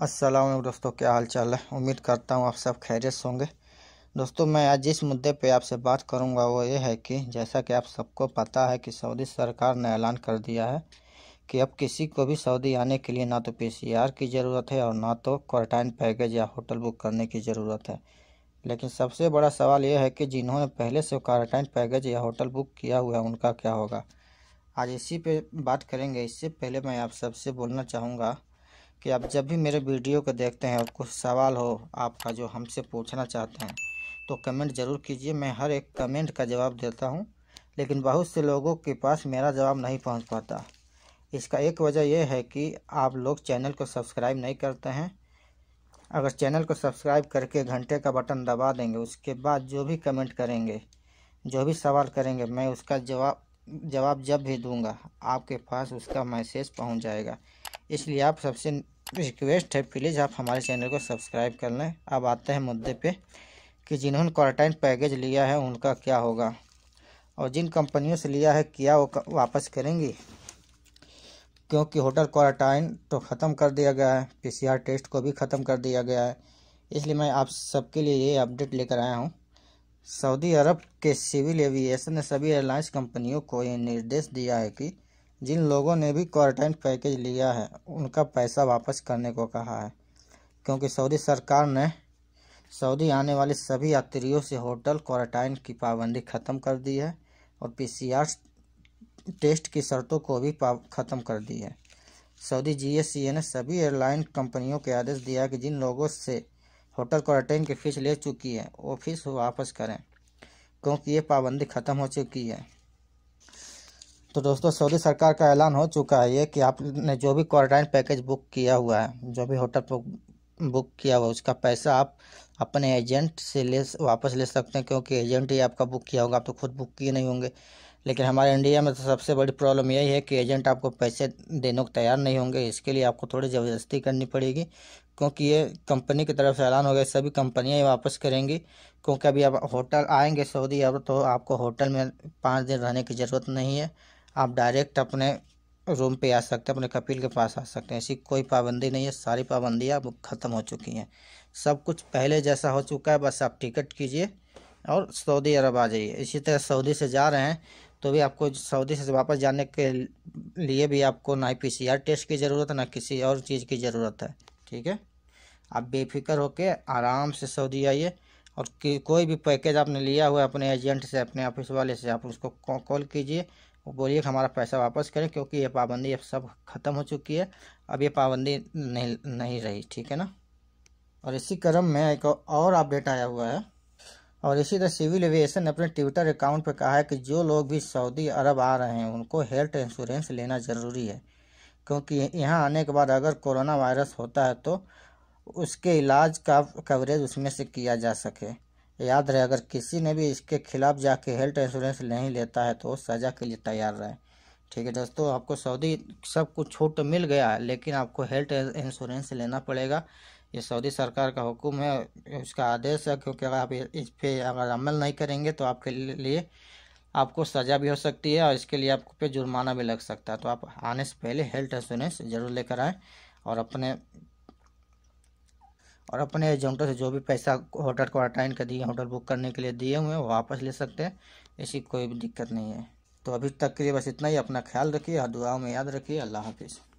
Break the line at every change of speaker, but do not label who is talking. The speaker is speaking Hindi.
अस्सलाम दोस्तों क्या हाल चाल है उम्मीद करता हूँ आप सब खैरियत से होंगे दोस्तों मैं आज जिस मुद्दे पे आपसे बात करूँगा वो ये है कि जैसा कि आप सबको पता है कि सऊदी सरकार ने ऐलान कर दिया है कि अब किसी को भी सऊदी आने के लिए ना तो पीसीआर की ज़रूरत है और ना तो क्वारंटाइन पैकेज या होटल बुक करने की ज़रूरत है लेकिन सबसे बड़ा सवाल यह है कि जिन्होंने पहले से क्वारंटाइन पैकेज या होटल बुक किया हुआ है उनका क्या होगा आज इसी पे बात करेंगे इससे पहले मैं आप सबसे बोलना चाहूँगा कि आप जब भी मेरे वीडियो को देखते हैं और कुछ सवाल हो आपका जो हमसे पूछना चाहते हैं तो कमेंट ज़रूर कीजिए मैं हर एक कमेंट का जवाब देता हूँ लेकिन बहुत से लोगों के पास मेरा जवाब नहीं पहुँच पाता इसका एक वजह यह है कि आप लोग चैनल को सब्सक्राइब नहीं करते हैं अगर चैनल को सब्सक्राइब करके घंटे का बटन दबा देंगे उसके बाद जो भी कमेंट करेंगे जो भी सवाल करेंगे मैं उसका जवाब जवाब जब भी दूंगा आपके पास उसका मैसेज पहुंच जाएगा इसलिए आप सबसे रिक्वेस्ट है प्लीज़ आप हमारे चैनल को सब्सक्राइब कर लें अब आते हैं मुद्दे पे कि जिन्होंने क्वारंटाइन पैकेज लिया है उनका क्या होगा और जिन कंपनियों से लिया है क्या वो वापस करेंगी क्योंकि होटल क्वारंटाइन तो ख़त्म कर दिया गया है पी टेस्ट को भी ख़त्म कर दिया गया है इसलिए मैं आप सबके लिए ये अपडेट लेकर आया हूँ सऊदी अरब के सिविल एविएशन ने सभी एयरलाइंस कंपनियों को ये निर्देश दिया है कि जिन लोगों ने भी क्वारंटाइन पैकेज लिया है उनका पैसा वापस करने को कहा है क्योंकि सऊदी सरकार ने सऊदी आने वाले सभी यात्रियों से होटल क्वारंटाइन की पाबंदी ख़त्म कर दी है और पीसीआर टेस्ट की शर्तों को भी ख़त्म कर दी है सऊदी जीएससीए ने सभी एयरलाइन कंपनियों के आदेश दिया कि जिन लोगों से होटल क्वारंटाइन की फ़ीस ले चुकी है वो फीस वापस करें क्योंकि ये पाबंदी ख़त्म हो चुकी है तो दोस्तों सऊदी सरकार का ऐलान हो चुका है ये कि आपने जो भी क्वारंटाइन पैकेज बुक किया हुआ है जो भी होटल बुक किया हुआ उसका पैसा आप अपने एजेंट से ले वापस ले सकते हैं क्योंकि एजेंट ही आपका बुक किया होगा आप तो खुद बुक किए नहीं होंगे लेकिन हमारे इंडिया में तो सबसे बड़ी प्रॉब्लम यही है कि एजेंट आपको पैसे देने को तैयार नहीं होंगे इसके लिए आपको थोड़ी ज़बरदस्ती करनी पड़ेगी क्योंकि ये कंपनी की तरफ से ऐलान हो गया सभी कंपनियाँ ही वापस करेंगी क्योंकि अभी आप होटल आएंगे सऊदी अरब तो आपको होटल में पाँच दिन रहने की ज़रूरत नहीं है आप डायरेक्ट अपने रूम पे आ सकते हैं अपने कपिल के पास आ सकते हैं ऐसी कोई पाबंदी नहीं है सारी पाबंदियाँ अब ख़त्म हो चुकी हैं सब कुछ पहले जैसा हो चुका है बस आप टिकट कीजिए और सऊदी अरब आ जाइए इसी तरह सऊदी से जा रहे हैं तो भी आपको सऊदी से वापस जाने के लिए भी आपको ना ही पी टेस्ट की ज़रूरत है ना किसी और चीज़ की ज़रूरत है ठीक है आप बेफिक्र होकर आराम से सऊदी आइए और कोई भी पैकेज आपने लिया हुआ अपने एजेंट से अपने ऑफिस वाले से आप उसको कॉल कीजिए बोलिए कि हमारा पैसा वापस करें क्योंकि ये पाबंदी अब सब ख़त्म हो चुकी है अब ये पाबंदी नहीं नहीं रही ठीक है ना और इसी क्रम में एक और अपडेट आया हुआ है और इसी तरह सिविल एविएशन ने अपने ट्विटर अकाउंट पर कहा है कि जो लोग भी सऊदी अरब आ रहे हैं उनको हेल्थ इंश्योरेंस लेना ज़रूरी है क्योंकि यहाँ आने के बाद अगर कोरोना वायरस होता है तो उसके इलाज का कवरेज उसमें से किया जा सके याद रहे अगर किसी ने भी इसके खिलाफ जाके हेल्थ इंश्योरेंस नहीं लेता है तो वो सज़ा के लिए तैयार रहे ठीक है दोस्तों आपको सऊदी सब कुछ छूट मिल गया है लेकिन आपको हेल्थ इंश्योरेंस लेना पड़ेगा ये सऊदी सरकार का हुक्म है उसका आदेश है क्योंकि अगर आप इस पर अगर अमल नहीं करेंगे तो आपके लिए आपको सज़ा भी हो सकती है और इसके लिए आपको पे जुर्माना भी लग सकता है तो आप आने से पहले हेल्थ इंश्योरेंस ज़रूर लेकर आएँ और अपने और अपने एजेंटों से जो भी पैसा होटल क्वारंटाइन के दिए होटल बुक करने के लिए दिए हुए हैं वापस ले सकते हैं ऐसी कोई भी दिक्कत नहीं है तो अभी तक के लिए बस इतना ही अपना ख्याल रखिए दुआओं में याद रखिए अल्लाह हाफिज़